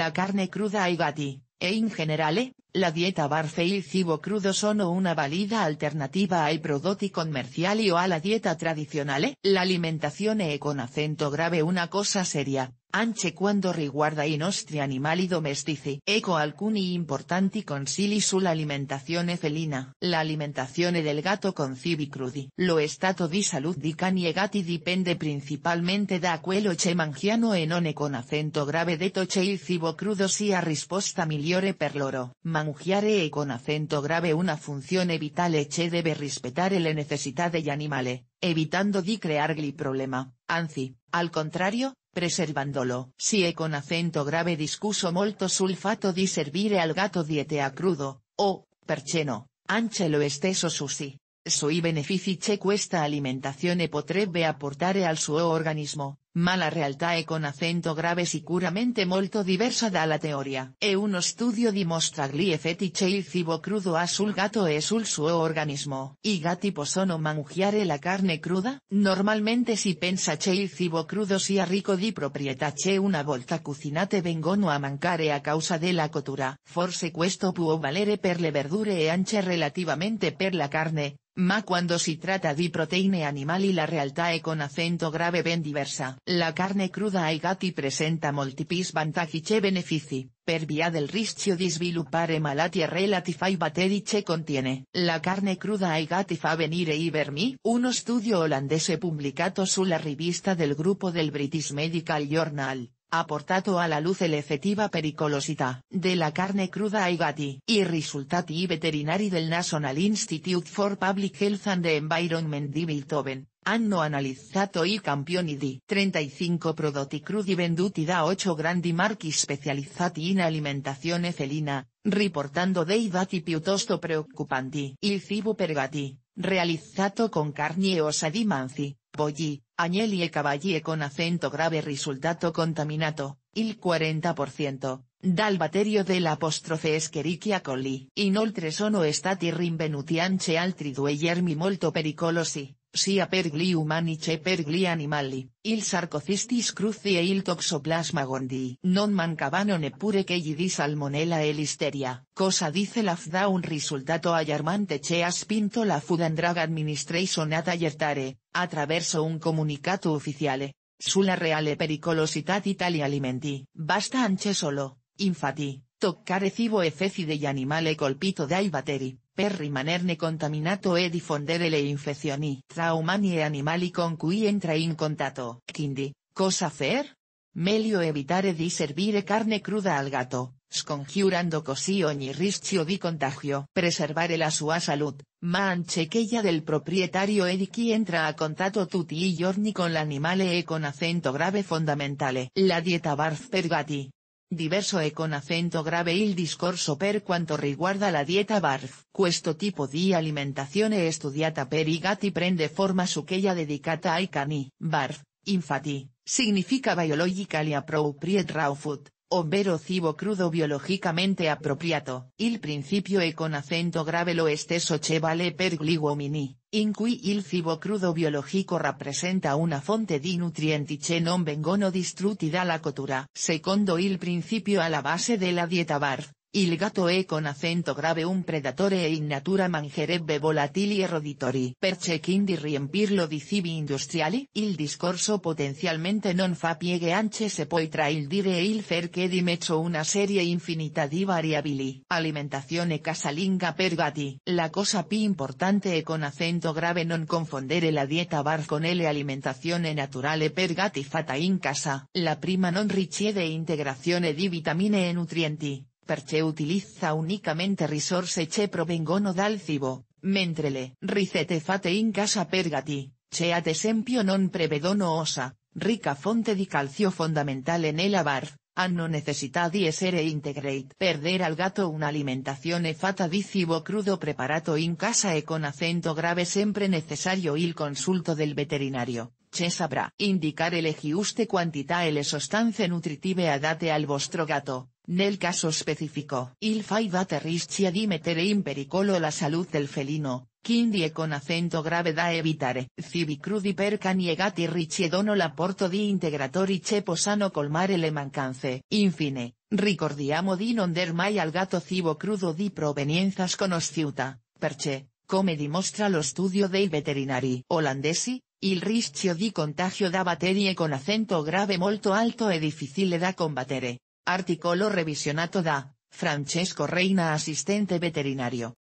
La carne cruda y gatti, e in generale, la dieta barfe y cibo crudo son una valida alternativa ai prodotti y o a la dieta ¿eh? La alimentación e con acento grave una cosa seria, anche cuando riguarda i nostri animali domestici. eco alcuni importanti consigli sull'alimentazione felina. la alimentazione del gatto con cibi crudi. Lo stato di salute di cani e gatti dipende principalmente da quello che mangiano e non con acento grave de che il cibo crudo sia risposta migliore per loro mugiare e con acento grave una funzione vitale che deve rispettare le necessità y animale, evitando di creargli problema, anzi, al contrario, preservandolo. Si e con acento grave discuso molto sulfato di servire al gatto diete a crudo, o, per no, anche lo stesso sushi. Sui benefici che questa alimentazione potrebbe apportare al suo organismo, ma la realtà e con acento grave sicuramente molto diversa la teoria. E uno studio dimostra gli effetti che il cibo crudo ha sul gatto e sul suo organismo. I gatti possono mangiare la carne cruda? Normalmente si pensa che il cibo crudo sia ricco di proprietà che una volta cucinate vengono a mancare a causa della cottura. Forse questo può valere per le verdure e anche relativamente per la carne, ma quando si tratta di proteine animali la realtà e con acento grave ben diversa. La carne cruda aigati presenta multipis vantaggi benefici, per via del rischio di sviluppare malattie relative ai contiene. La carne cruda aigati fa venire i vermi. Uno studio olandese pubblicato sulla rivista del gruppo del British Medical Journal, ha portato alla luce l'effettiva pericolosità della carne cruda ai gatti. I risultati veterinari del National Institute for Public Health and the Environment di Beethoven hanno analizzato i campioni di 35 prodotti crudi venduti da 8 grandi marchi specializzati in alimentazione felina, riportando dei dati piuttosto preoccupanti. Il cibo pergati, gatti, realizzato con carne e ossa di manzi, polli, agnelli e cavalli e con acento grave risultato contaminato, il 40%, dal batterio dell'apostrofe Escherichia coli. Inoltre sono stati rinvenuti anche e altri due germi molto pericolosi, sia per gli umani che per gli animali, il sarcocistis cruzi e il toxoplasma gondii non mancavano neppure che gli di salmonella e listeria, cosa dice la FDA un risultato allarmante che ha spinto la Food and Drug Administration a allertare, attraverso un comunicato ufficiale, sulla reale pericolosità di tali alimenti, basta anche solo, infatti, toccare cibo e feci animale colpito dai batteri per rimanerne contaminato e diffondere le infezioni tra umani e animali con cui entra in contatto. Quindi, cosa fare? Meglio evitare di servire carne cruda al gatto, scongiurando così ogni rischio di contagio. Preservare la sua salute, ma che del proprietario e di chi entra a contatto tutti i giorni con l'animale e con acento grave fondamentale. La dieta barf per diverso e con acento grave il discorso per quanto riguarda la dieta BARF. Questo tipo di alimentazione è studiata per i gatti prende forma su chella dedicata ai cani. BARF, infatti, significa Biologically e Appropriate Raw Food, ovvero cibo crudo biológicamente apropiato. il principio e con acento grave lo esteso che vale per gli in cui il cibo crudo biologico rappresenta una fonte di nutrienti che non vengono distrutti dalla cotura. Secondo il principio a la base de la dieta BARF, Il gatto è con acento grave un predatore e in natura mangerebbe volatili e roditori. Perché quindi riempirlo di cibi industriali? Il discorso potenzialmente non fa pieghe anche se poi tra il dire e il fer che di mezzo una serie infinita di variabili. Alimentazione casalinga per gatti. La cosa più importante e con acento grave non confondere la dieta bar con l'alimentazione naturale per gatti fatta in casa. La prima non richiede integrazione di vitamine e nutrienti Perché utilizza unicamente risorse che provengono dal cibo, mentre le ricette fate in casa per gatti, che ad esempio non prevedono osa, rica fonte di calcio fondamentale nella barf, hanno necessità di essere integrate perder al gatto una fatta di cibo crudo preparato in casa e con acento grave sempre necessario il consulto del veterinario, che sabrá. Indicar le giuste quantità e le sostanze nutritive adate al vostro gatto. Nel caso specifico, il fai da rischia di mettere in pericolo la salute del felino, quindi con acento grave da evitare. Cibi crudi perca niegati richiedono l'apporto di integratori che posano colmare le mancanze. Infine, ricordiamo di non der al gatto cibo crudo di provenienza sconosciuta, perché, come dimostra lo studio dei veterinari olandesi, il rischio di contagio da batterie con acento grave molto alto e difficile da combattere. Articolo revisionato da, Francesco Reina asistente veterinario.